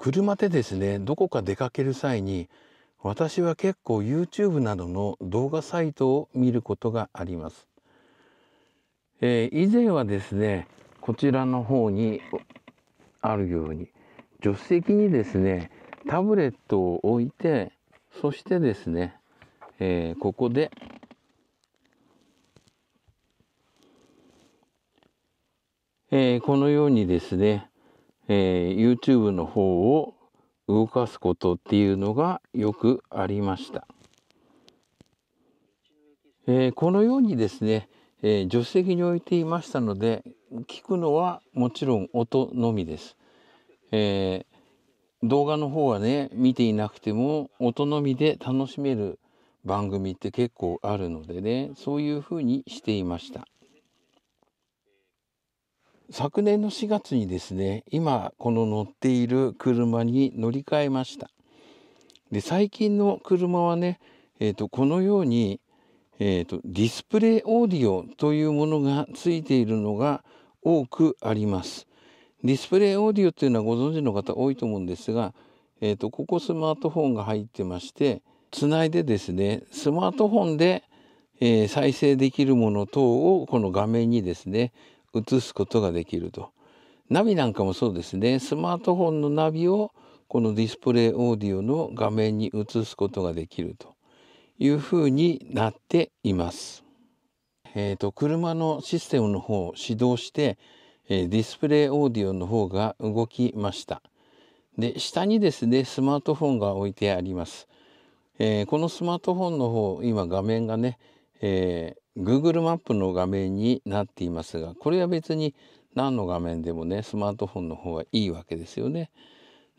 車でですねどこか出かける際に私は結構 YouTube などの動画サイトを見ることがあります。えー、以前はですねこちらの方にあるように助手席にですねタブレットを置いてそしてですね、えー、ここでえこのようにですねえー、YouTube の方を動かすことっていうのがよくありました、えー、このようにですね、えー、助手席に置いていましたので聞くのはもちろん音のみです、えー、動画の方はね見ていなくても音のみで楽しめる番組って結構あるのでねそういうふうにしていました。昨年の4月にですね今この乗っている車に乗り換えましたで最近の車はね、えーと、このように、えーと、ディスプレイオーディオというものがついているのが多くありますディスプレイオーディオというのはご存知の方多いと思うんですが、えーと、とここスマートフォンが入ってましてつないでですねスマートフォンで、えー、再生できるもの等をこの画面にですね移すことができると。ナビなんかもそうですね。スマートフォンのナビをこのディスプレイオーディオの画面に移すことができるというふうになっています。えーと、車のシステムの方を始動して、えー、ディスプレイオーディオの方が動きました。で下にですねスマートフォンが置いてあります。えー、このスマートフォンの方今画面がね、えー、Google マップの画面になっていますがこれは別に何の画面でもねスマートフォンの方がいいわけですよね。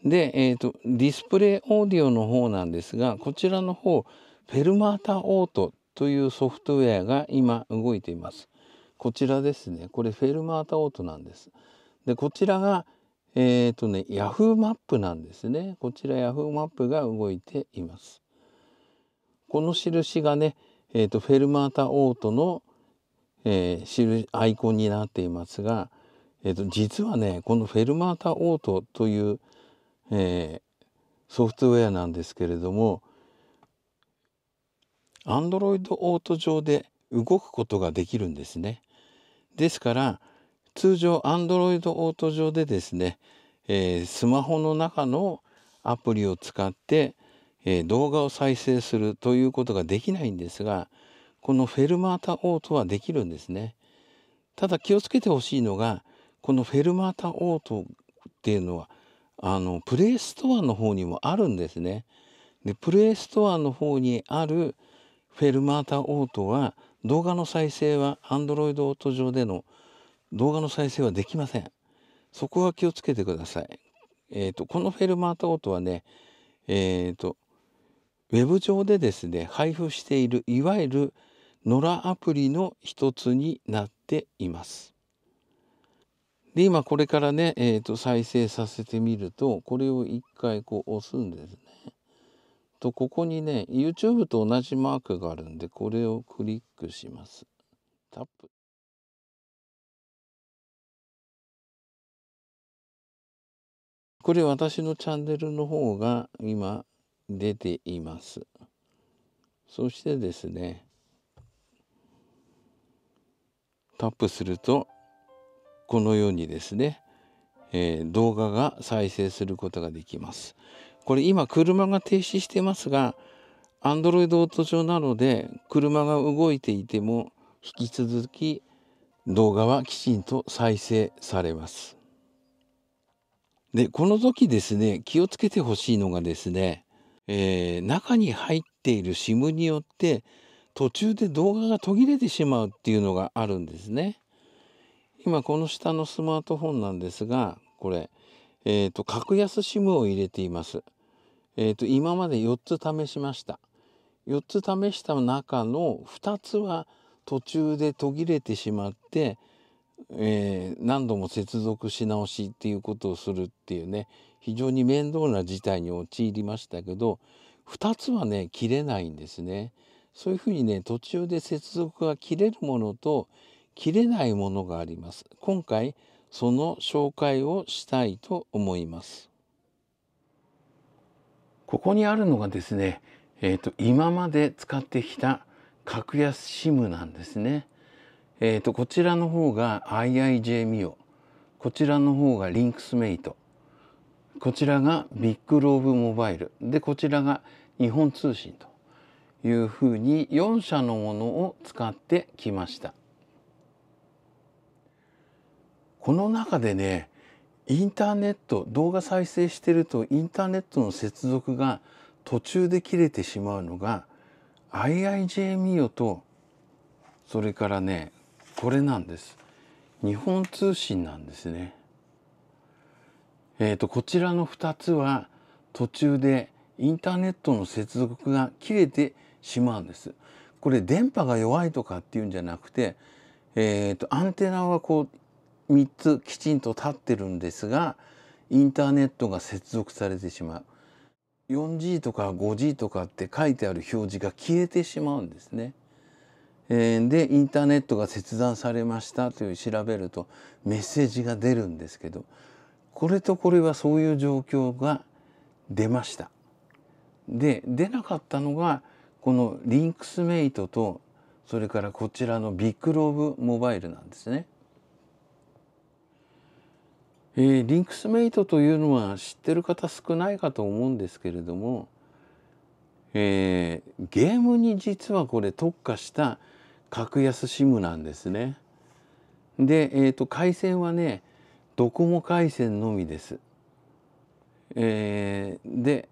で、えーと、ディスプレイオーディオの方なんですがこちらの方フェルマータオートというソフトウェアが今動いています。こちらですねこれフェルマータオートなんです。でこちらがえっ、ー、とね Yahoo マップなんですねこちら Yahoo マップが動いています。この印がねえーと、フェルマータ・オートの、えー、アイコンになっていますが、えーと、と実はねこのフェルマータ・オートという、えー、ソフトウェアなんですけれども Android オート上で動くことができるんですね。ですから通常 Android オート上でですね、えー、スマホの中のアプリを使ってえ動画を再生するということができないんですがこのフェルマータオートはできるんですねただ気をつけてほしいのがこのフェルマータオートっていうのはあのプレイストアの方にもあるんですねでプレイストアの方にあるフェルマータオートは動画の再生は Android オート上での動画の再生はできませんそこは気をつけてくださいえっ、ー、とこのフェルマータオートはねえっ、ー、とウェブ上でですね配布しているいわゆる野良アプリの一つになっています。で今これからね、えー、と再生させてみるとこれを一回こう押すんですね。とここにね YouTube と同じマークがあるんでこれをクリックします。タップこれ私のチャンネルの方が今出ていますそしてですねタップするとこのようにですね、えー、動画が再生することができますこれ今車が停止してますが Android オート上なので車が動いていても引き続き動画はきちんと再生されます。でこの時ですね気をつけてほしいのがですねえー、中に入っている SIM によって途中で動画が途切れてしまうっていうのがあるんですね。今この下のスマートフォンなんですがこれ、えーと、格安 SIM を入れています。えーと今まで4つ試しました。4つ試した中の2つは途中で途切れてしまって、えー、何度も接続し直しっていうことをするっていうね非常に面倒な事態に陥りましたけど2つはね切れないんですね。そういうふうにね途中で接続が切れるものと切れないものがあります。今回その紹介をしたいと思います。ここにあるのがですね、えーと、今まで使ってきた格安 SIM なんですね。えーと、こちらの方が IIJ m i o こちらの方がリンクスメイトこちらがビッグローブモバイルでこちらが日本通信というふうに4社のものを使ってきましたこの中でねインターネット動画再生してるとインターネットの接続が途中で切れてしまうのが IIJ m ミ o とそれからねこれなんです日本通信なんですね。えーと、こちらの2つは途中でインターネットの接続が切れてしまうんです。これ電波が弱いとかっていうんじゃなくて、えーと、とアンテナはこう3つきちんと立ってるんですがインターネットが接続されてしまう。4G とか 5G とかって書いてある表示が消えてしまうんですね。えー、でインターネットが切断されましたという調べるとメッセージが出るんですけどこれとこれはそういう状況が出ました。で出なかったのがこのリンクスメイトとそれからこちらのビッグローブモバイルなんですね。えー、リンクスメイトというのは知ってる方少ないかと思うんですけれども、えー、ゲームに実はこれ特化した格安 SIM なんですね。で、えーと、と回線はねドコモ回線のみです。えー、で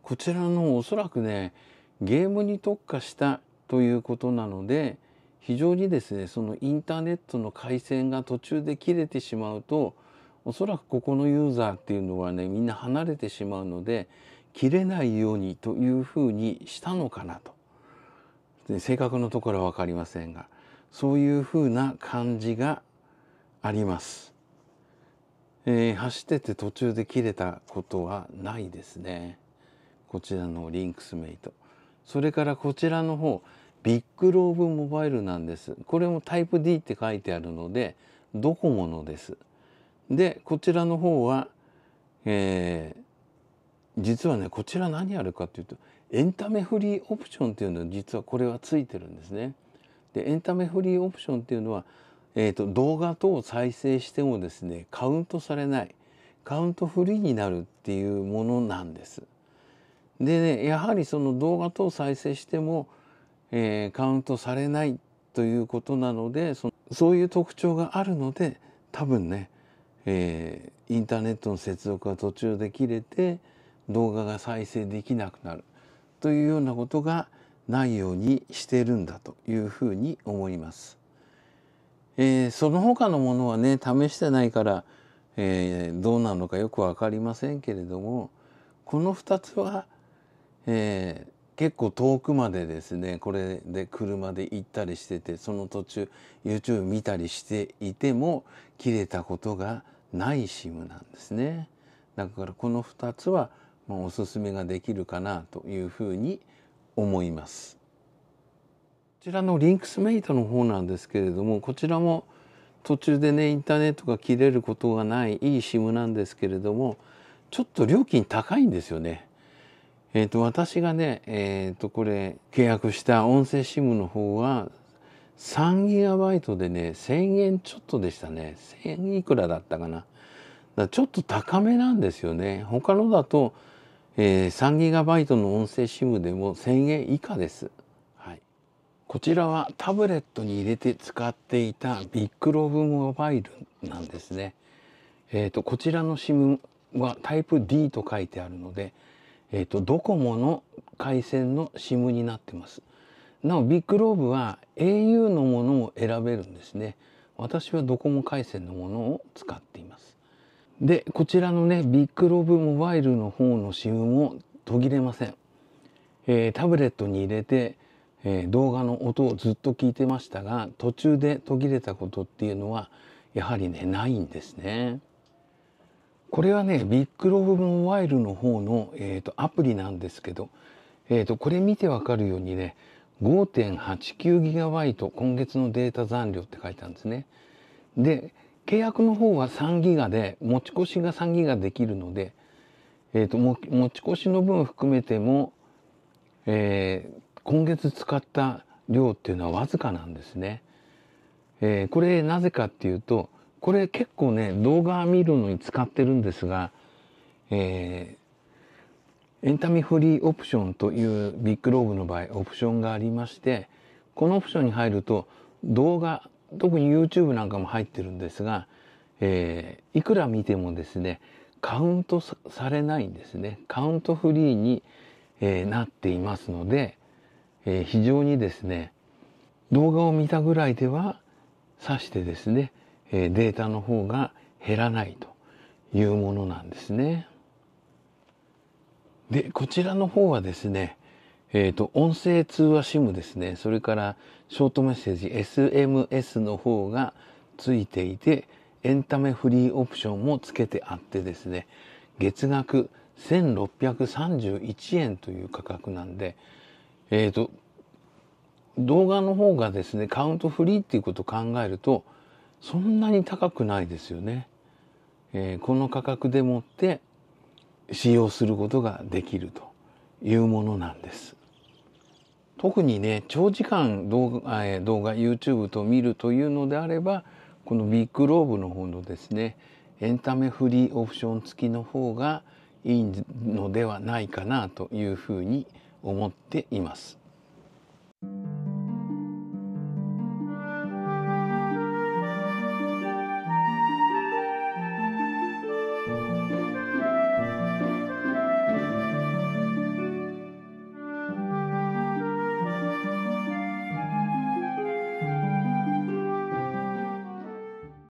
こちらのおそらくねゲームに特化したということなので非常にですねそのインターネットの回線が途中で切れてしまうとおそらくここのユーザーっていうのはねみんな離れてしまうので切れないようにというふうにしたのかなと正確なところは分かりませんがそういうふうな感じがあります。えー、走ってて途中で切れたことはないですねこちらのリンクスメイトそれからこちらの方ビッグローブモバイルなんですこれもタイプ D って書いてあるのでドコモのですでこちらの方は、えー、実はねこちら何あるかっていうとエンタメフリーオプションっていうのは実はこれはついてるんですねでエンタメフリーオプションっていうのはえーと、動画等を再生してもですねカウントされないカウントフリーになるっていうものなんです。でねやはりその動画等を再生しても、えー、カウントされないということなのでそのそういう特徴があるので多分ね、えー、インターネットの接続が途中で切れて動画が再生できなくなるというようなことがないようにしてるんだというふうに思います。えー、その他のものはね試してないから、えー、どうなのかよく分かりませんけれどもこの2つは、えー、結構遠くまでですねこれで車で行ったりしててその途中 YouTube 見たりしていても切れたことがない SIM なんですね。だからこの2つは、まおすすめができるかなというふうに思います。ちらのリンクスメイトの方なんですけれどもこちらも途中でねインターネットが切れることがないいい SIM なんですけれどもちょっと料金高いんですよね。えーと、私がね、えー、とこれ契約した音声 SIM の方は 3GB でね1,000円ちょっとでしたね1,000円いくらだったかな。だちょっと高めなんですよね。他のだと、えー、3GB の音声 SIM でも1,000円以下です。こちらはタブレットに入れて使っていたビッグロブモバイルなんですね。えーと、こちらの SIM はタイプ D と書いてあるので、えーと、とドコモの回線の SIM になってます。なおビッグローブは au のものを選べるんですね。私はドコモ回線のものを使っています。でこちらのねビッグローブモバイルの方の SIM も途切れません。えー、タブレットに入れてえー、動画の音をずっと聞いてましたが途中で途切れたことっていうのはやはりねないんですね。これはねビッグロブモバイルの方の、えーと、アプリなんですけど、えーと、これ見てわかるようにね 5.89GB 今月のデータ残量って書いてあるんですね。で契約の方は3ギガで持ち越しが3ギガできるので、えーと、持ち越しの分含めても、え今月使った量っていうのはわずかなんですね。えー、これなぜかっていうと、これ結構ね、動画見るのに使ってるんですが、えー、エンタメフリーオプションというビッグローブの場合、オプションがありまして、このオプションに入ると動画、特に YouTube なんかも入ってるんですが、えー、いくら見てもですね、カウントされないんですね。カウントフリーに、えー、なっていますので、えー、非常にですね動画を見たぐらいではさしてですね、えー、データの方が減らないというものなんですね。でこちらの方はですねえー、と音声通話 SIM ですねそれからショートメッセージ SMS の方がついていてエンタメフリーオプションもつけてあってですね月額1631円という価格なんでえっ、ー、と、動画の方がですね、カウントフリーっていうことを考えると、そんなに高くないですよね。えー、この価格でもって使用することができるというものなんです。特にね、長時間動画、えー、動画 YouTube と見るというのであれば、このビッグローブの方のですね、エンタメフリーオプション付きの方がいいのではないかなというふうに思います。思っています。